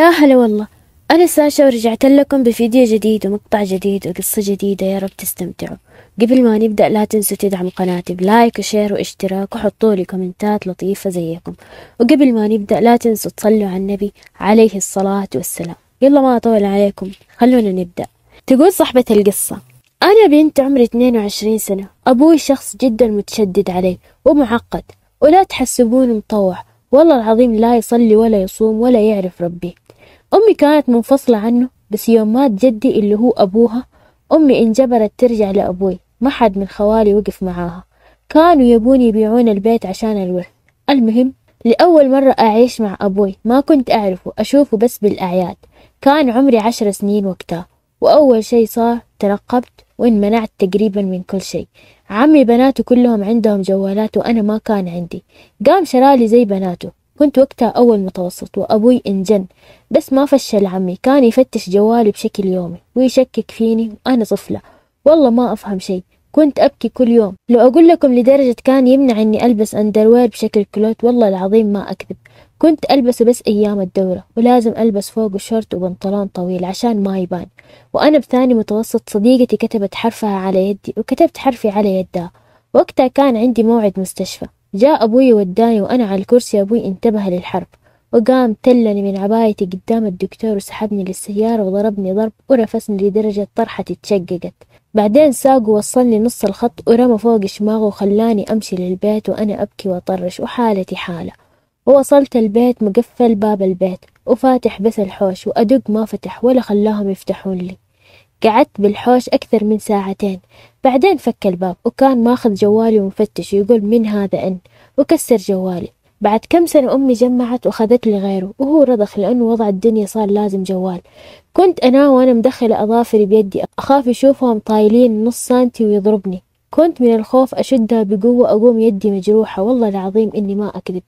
يا هلا والله أنا ساشا ورجعت لكم بفيديو جديد ومقطع جديد وقصة جديدة يا رب تستمتعوا قبل ما نبدأ لا تنسوا تدعموا قناتي بلايك وشير واشتراك وحطوا لي كومنتات لطيفة زيكم وقبل ما نبدأ لا تنسوا تصلوا على النبي عليه الصلاة والسلام يلا ما أطول عليكم خلونا نبدأ تقول صاحبة القصة أنا بنت عمري 22 سنة أبوي شخص جدا متشدد علي ومعقد ولا تحسبوني مطوع والله العظيم لا يصلي ولا يصوم ولا يعرف ربي أمي كانت منفصلة عنه بس يوم مات جدي اللي هو أبوها أمي انجبرت ترجع لأبوي ما حد من خوالي وقف معاها كانوا يبون يبيعون البيت عشان الورث المهم لأول مرة أعيش مع أبوي ما كنت أعرفه أشوفه بس بالأعياد كان عمري عشر سنين وقتها وأول شي صار تنقبت وانمنعت تقريبا من كل شي عمي بناته كلهم عندهم جوالات وأنا ما كان عندي قام شرالي زي بناته كنت وقتها أول متوسط وأبوي انجن بس ما فشل عمي كان يفتش جوالي بشكل يومي ويشكك فيني وأنا طفلة والله ما أفهم شيء كنت أبكي كل يوم لو أقول لكم لدرجة كان يمنع أني ألبس أندروير بشكل كلوت والله العظيم ما أكذب كنت ألبسه بس أيام الدورة ولازم ألبس فوق شورت وبنطلون طويل عشان ما يبان وأنا بثاني متوسط صديقتي كتبت حرفها على يدي وكتبت حرفي على يدها وقتها كان عندي موعد مستشفى جاء أبوي وداني وأنا على الكرسي أبوي انتبه للحرب وقام تلني من عبايتي قدام الدكتور وسحبني للسيارة وضربني ضرب ورفسني لدرجة طرحتي تشققت بعدين ساق ووصلني نص الخط ورمى فوق شماغه وخلاني أمشي للبيت وأنا أبكي وأطرش وحالتي حالة ووصلت البيت مقفل باب البيت وفاتح بس الحوش وأدق ما فتح ولا خلاهم يفتحون لي قعدت بالحوش أكثر من ساعتين بعدين فك الباب وكان ماخذ جوالي ومفتش ويقول من هذا أن وكسر جوالي بعد كم سنة أمي جمعت وأخذت لي غيره وهو رضخ لأنه وضع الدنيا صار لازم جوال كنت أنا وأنا مدخلة أظافري بيدي أخاف يشوفهم طايلين نص سنتي ويضربني كنت من الخوف أشدها بقوة أقوم يدي مجروحة والله العظيم إني ما أكذب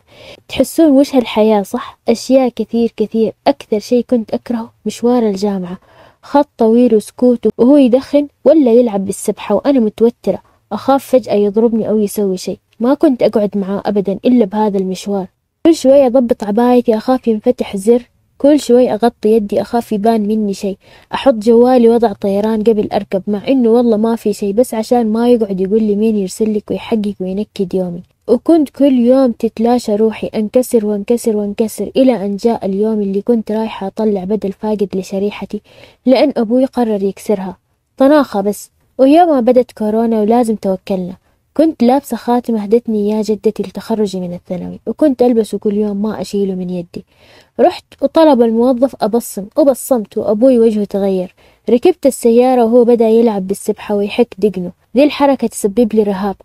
تحسون وش هالحياة صح أشياء كثير كثير أكثر شي كنت أكرهه مشوار الجامعة خط طويل وسكوته وهو يدخن ولا يلعب بالسبحة وأنا متوترة أخاف فجأة يضربني أو يسوي شيء ما كنت أقعد معاه أبدا إلا بهذا المشوار كل شوي أضبط عبايتي أخاف ينفتح زر كل شوي أغطي يدي أخاف يبان مني شيء أحط جوالي وضع طيران قبل أركب مع إنه والله ما في شيء بس عشان ما يقعد يقول لي مين يرسلك ويحقق وينكد يومي وكنت كل يوم تتلاشى روحي أنكسر وأنكسر وأنكسر إلى أن جاء اليوم اللي كنت رايحة أطلع بدل فاقد لشريحتي لأن أبوي قرر يكسرها طناخة بس ويوم ما بدت كورونا ولازم توكلنا كنت لابسة خاتم أهدتني يا جدتي لتخرجي من الثانوي وكنت ألبسه كل يوم ما أشيله من يدي رحت وطلب الموظف أبصم وبصمت وأبوي وجهه تغير ركبت السيارة وهو بدأ يلعب بالسبحة ويحك دقنه ذي الحركة تسبب لي رهاب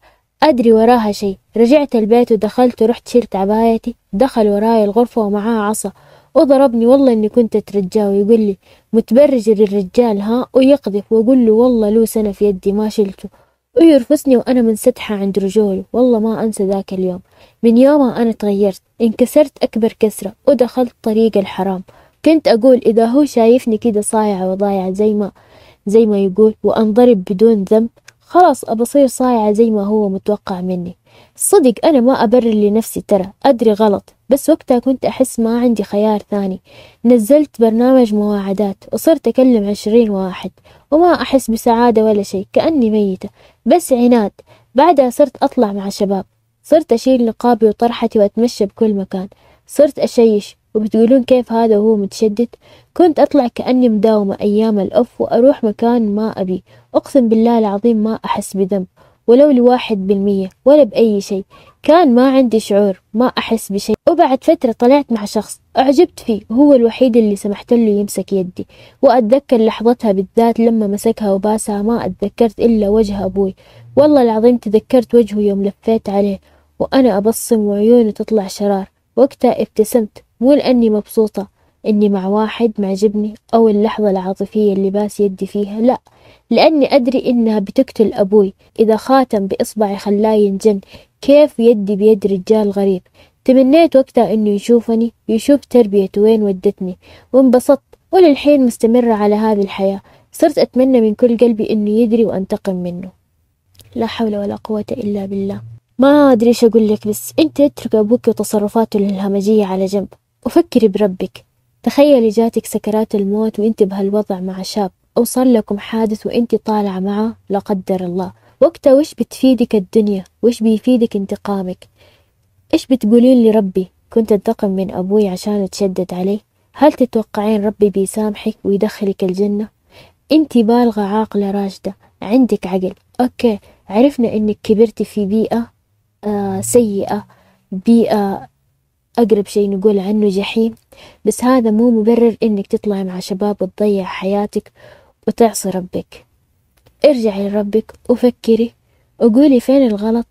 أدري وراها شي رجعت البيت ودخلت ورحت شلت عبايتي دخل وراي الغرفة ومعاه عصا وضربني والله إني كنت أترجاه ويقول لي متبرج للرجال ها ويقذف وأقول له والله له سنة في يدي ما شلته ويرفسني وأنا منسدحة عند رجولي والله ما أنسى ذاك اليوم من يومها أنا تغيرت انكسرت أكبر كسرة ودخلت طريق الحرام كنت أقول إذا هو شايفني كده صايعة وضايعة زي ما زي ما يقول وأنضرب بدون ذنب خلاص أبصير صايعة زي ما هو متوقع مني صدق أنا ما أبرر لنفسي ترى أدري غلط بس وقتها كنت أحس ما عندي خيار ثاني نزلت برنامج مواعدات وصرت أكلم عشرين واحد وما أحس بسعادة ولا شيء كأني ميتة بس عناد بعدها صرت أطلع مع شباب صرت أشيل نقابي وطرحتي وأتمشى بكل مكان صرت أشيش وبتقولون كيف هذا وهو متشدد كنت أطلع كأني مداومة أيام الأف وأروح مكان ما أبي أقسم بالله العظيم ما أحس بذنب ولو لواحد بالمية ولا بأي شيء كان ما عندي شعور ما أحس بشيء وبعد فترة طلعت مع شخص أعجبت فيه هو الوحيد اللي سمحت له يمسك يدي وأتذكر لحظتها بالذات لما مسكها وباسها ما أتذكرت إلا وجه أبوي والله العظيم تذكرت وجهه يوم لفيت عليه وأنا أبصم وعيوني تطلع شرار وقتها ابتسمت مو لأني مبسوطة إني مع واحد معجبني أو اللحظة العاطفية اللي باس يدي فيها لأ لأني أدري إنها بتقتل أبوي إذا خاتم بإصبعي خلاه ينجن كيف يدي بيد رجال غريب تمنيت وقتها إنه يشوفني يشوف تربيته وين ودتني وانبسطت وللحين مستمرة على هذه الحياة صرت أتمنى من كل قلبي إنه يدري وأنتقم منه لا حول ولا قوة إلا بالله ما أدري إيش أقول لك بس أنت اترك أبوك وتصرفاته الهمجية على جنب وفكري بربك تخيلي جاتك سكرات الموت وانت بهالوضع مع شاب أو صار لكم حادث وانت طالعة معه لا قدر الله وقتها وش بتفيدك الدنيا وش بيفيدك انتقامك إيش بتقولين لربي كنت أنتقم من أبوي عشان تشدد عليه هل تتوقعين ربي بيسامحك ويدخلك الجنة أنت بالغة عاقلة راشدة عندك عقل أوكي عرفنا إنك كبرتي في بيئة آه، سيئة بيئة أقرب شي نقول عنه جحيم بس هذا مو مبرر إنك تطلع مع شباب وتضيع حياتك وتعصي ربك ارجعي لربك وفكري وقولي فين الغلط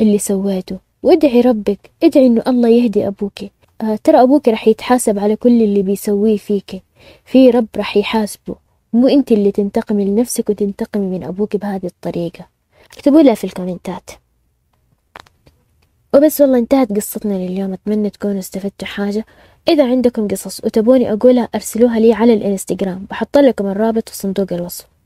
اللي سويته وادعي ربك ادعي إنه الله يهدي أبوك آه، ترى أبوك رح يتحاسب على كل اللي بيسويه فيك في رب رح يحاسبه مو انت اللي تنتقمي لنفسك وتنتقمي من أبوك بهذه الطريقة اكتبوا لها في الكومنتات وبس والله انتهت قصتنا لليوم أتمنى تكونوا استفدتوا حاجة إذا عندكم قصص وتبوني أقولها أرسلوها لي على الإنستغرام بحط لكم الرابط في صندوق الوصف